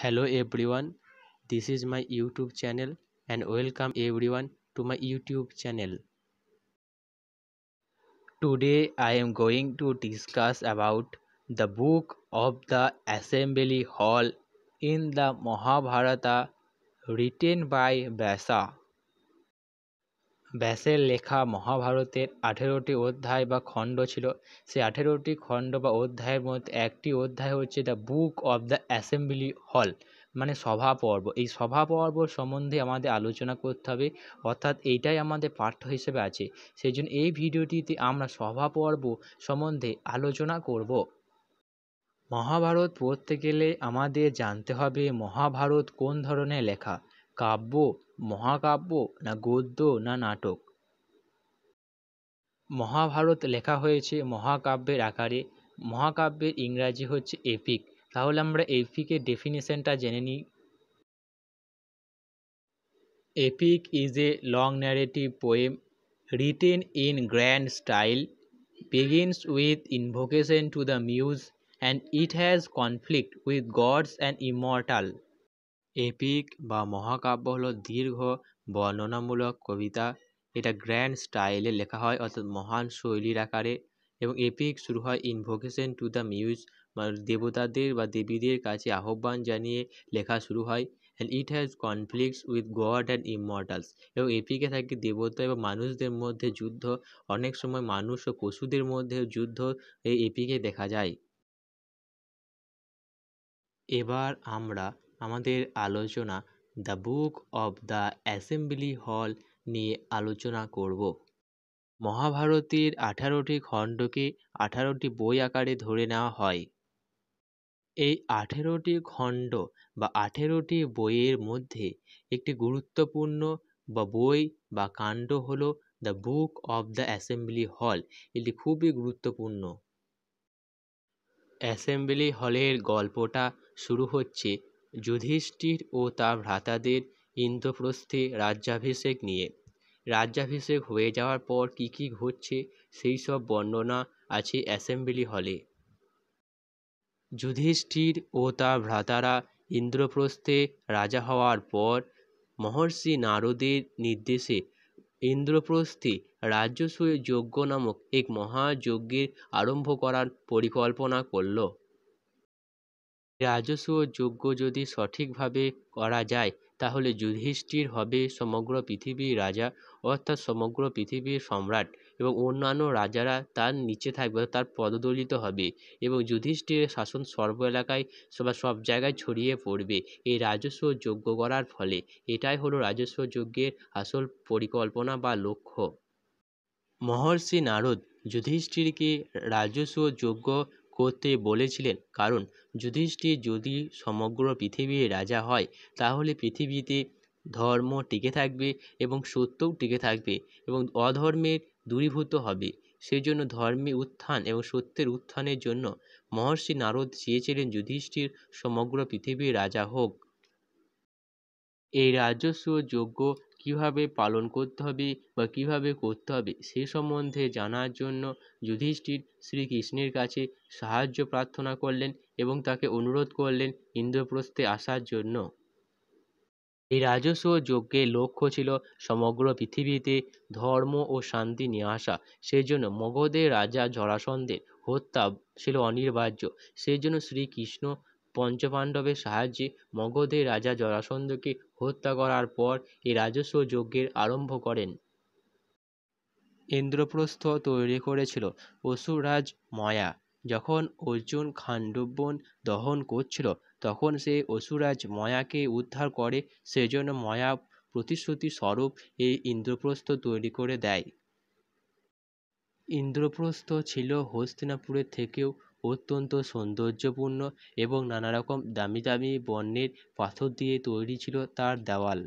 hello everyone this is my youtube channel and welcome everyone to my youtube channel today i am going to discuss about the book of the assembly hall in the mahabharata written by vyasa ব্যাসের লেখা মহাভারতের আঠেরোটি অধ্যায় বা খণ্ড ছিল সেই আঠেরোটি খণ্ড বা অধ্যায়ের মধ্যে একটি অধ্যায় হচ্ছে the book of the assembly hall মানে সভা পর্ব এই সভা পর্ব সম্বন্ধে আমাদের আলোচনা করতে হবে অর্থাৎ এইটাই আমাদের পাঠ্য হিসেবে আছে সেই জন্য এই ভিডিওটিতে আমরা সভা পর্ব সম্বন্ধে আলোচনা করব মহাভারত পড়তে গেলে আমাদের জানতে হবে মহাভারত কোন ধরনের লেখা কাব্য মহাকাব্য না গদ্য না নাটক মহাভারত লেখা হয়েছে মহাকাব্যের আকারে মহাকাব্যের ইংরাজি হচ্ছে এপিক তাহলে আমরা এপিকের ডেফিনেশনটা জেনে নিই epic is a long narrative poem written in grand style begins with invocation to the muse and it has conflict with gods and immortal epic বা মহাকাব্য হল দীর্ঘ বর্ণনামূলক কবিতা এটা গ্র্যান্ড স্টাইলে লেখা হয় অর্থাৎ মহান শৈলীর আকারে এবং এপিক শুরু হয় ইনভোকেশন টু দ্য মিউজ মানে দেবতাদের বা দেবীদের কাছে আহ্বান জানিয়ে লেখা শুরু হয় and it has conflicts with god and immortals এবং এপিকে থাকে দেবতা এবং মানুষদের মধ্যে যুদ্ধ অনেক সময় মানুষ ও পশুদের মধ্যে যুদ্ধ এই এপিকে দেখা যায় এবার আমরা আমাদের আলোচনা the book of the assembly hall নিয়ে আলোচনা করব মহাভারতের আঠারোটি খণ্ডকে আঠারোটি বই আকারে ধরে নেওয়া হয় এই আঠেরোটি খণ্ড বা আঠেরোটি বইয়ের মধ্যে একটি গুরুত্বপূর্ণ বা বই বা কাণ্ড হলো the book of the assembly hall এটি খুবই গুরুত্বপূর্ণ অ্যাসেম্বলি হলের গল্পটা শুরু হচ্ছে যুধিষ্ঠির ও তার ভ্রাতাদের ইন্দ্রপ্রস্থে রাজ্যাভিষেক নিয়ে রাজ্যাভিষেক হয়ে যাওয়ার পর কী কী ঘটছে সেই সব বর্ণনা আছে অ্যাসেম্বলি হলে যুধিষ্ঠির ও তার ভ্রাতারা ইন্দ্রপ্রস্থে রাজা হওয়ার পর মহর্ষি নারদের নির্দেশে ইন্দ্রপ্রস্থে রাজ্যসূয় যজ্ঞ নামক এক মহাযজ্ঞের আরম্ভ করার পরিকল্পনা করল রাজস্ব যজ্ঞ যদি সঠিকভাবে করা যায় তাহলে যুধিষ্ঠির হবে সমগ্র পৃথিবীর রাজা অর্থাৎ সমগ্র পৃথিবীর সম্রাট এবং অন্যান্য রাজারা তার নিচে থাকবে তার পদদলিত হবে এবং যুধিষ্ঠিরের শাসন সর্ব এলাকায় বা সব জায়গায় ছড়িয়ে পড়বে এই রাজস্ব যজ্ঞ করার ফলে এটাই হলো রাজস্ব যজ্ঞের আসল পরিকল্পনা বা লক্ষ্য মহর্ষি নারদ যুধিষ্ঠিরকে রাজস্ব যজ্ঞ করতে বলেছিলেন কারণ যুধিষ্ঠির যদি সমগ্র পৃথিবীর রাজা হয় তাহলে পৃথিবীতে ধর্ম টিকে থাকবে এবং সত্যও টিকে থাকবে এবং অধর্মের দূরীভূত হবে সেই জন্য ধর্মের উত্থান এবং সত্যের উত্থানের জন্য মহর্ষি নারদ চেয়েছিলেন যুধিষ্ঠির সমগ্র পৃথিবীর রাজা হোক এই রাজস্ব যজ্ঞ কীভাবে পালন করতে হবে বা কীভাবে করতে হবে সে সম্বন্ধে জানার জন্য যুধিষ্ঠির শ্রীকৃষ্ণের কাছে সাহায্য প্রার্থনা করলেন এবং তাকে অনুরোধ করলেন ইন্দ্রপ্রস্থে আসার জন্য এই রাজস্ব যজ্ঞের লক্ষ্য ছিল সমগ্র পৃথিবীতে ধর্ম ও শান্তি নিয়ে আসা সেই জন্য মগধের রাজা জরাসন্ধের হত্যা ছিল অনিবার্য সেই জন্য শ্রীকৃষ্ণ পঞ্চপাণ্ডবের সাহায্যে মগধের রাজা জরাসন্ধকে হত্যা করার পর এই রাজস্ব যজ্ঞের আরম্ভ করেন ইন্দ্রপ্রস্থ তৈরি করেছিল অসুরাজ ময়া যখন অর্জুন খাণ্ডবন দহন করছিল তখন সে অসুরাজ ময়াকে উদ্ধার করে সেজন্য ময়া প্রতিশ্রুতি স্বরূপ এই ইন্দ্রপ্রস্থ তৈরি করে দেয় ইন্দ্রপ্রস্থ ছিল হস্তিনাপুরের থেকেও অত্যন্ত সৌন্দর্যপূর্ণ এবং নানারকম দামি দামি বর্ণের পাথর দিয়ে তৈরি ছিল তার দেওয়াল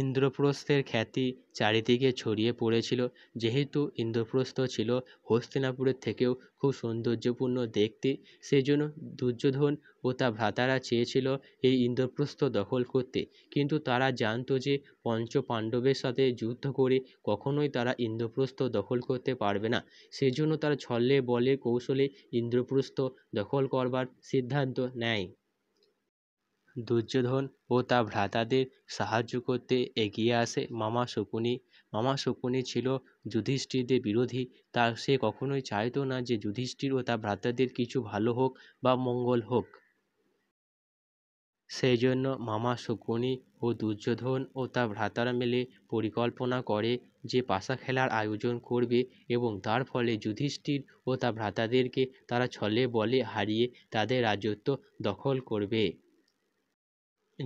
ইন্দ্রপ্রস্থের খ্যাতি চারিদিকে ছড়িয়ে পড়েছিল যেহেতু ইন্দ্রপ্রস্থ ছিল হস্তিনাপুরের থেকেও খুব সৌন্দর্যপূর্ণ দেখতে সেজন্য দুর্যোধন ও তার ভ্রাতারা চেয়েছিল এই ইন্দ্রপ্রস্থ দখল করতে কিন্তু তারা জানত যে পঞ্চ পাণ্ডবের সাথে যুদ্ধ করে কখনোই তারা ইন্দ্রপ্রস্থ দখল করতে পারবে না সেজন্য তারা ছলে বলে কৌশলে ইন্দ্রপ্রস্থ দখল করবার সিদ্ধান্ত নেয় দুর্যোধন ও তার ভ্রাতাদের সাহায্য করতে এগিয়ে আসে মামা শকুনি মামা শকুনি ছিল যুধিষ্ঠিরদের বিরোধী তার সে কখনোই চাইতো না যে যুধিষ্ঠির ও তার ভ্রাতাদের কিছু ভালো হোক বা মঙ্গল হোক সেই জন্য মামা শকুনি ও দুর্যোধন ও তার ভ্রাতারা মিলে পরিকল্পনা করে যে পাশা খেলার আয়োজন করবে এবং তার ফলে যুধিষ্ঠির ও তার ভ্রাতাদেরকে তারা ছলে বলে হারিয়ে তাদের রাজত্ব দখল করবে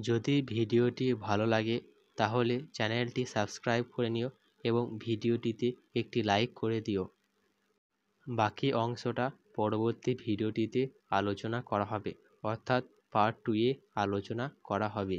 যদি ভিডিওটি ভালো লাগে তাহলে চ্যানেলটি সাবস্ক্রাইব করে নিও এবং ভিডিওটিতে একটি লাইক করে দিও বাকি অংশটা পরবর্তী ভিডিওটিতে আলোচনা করা হবে অর্থাৎ পার্ট টুয়ে আলোচনা করা হবে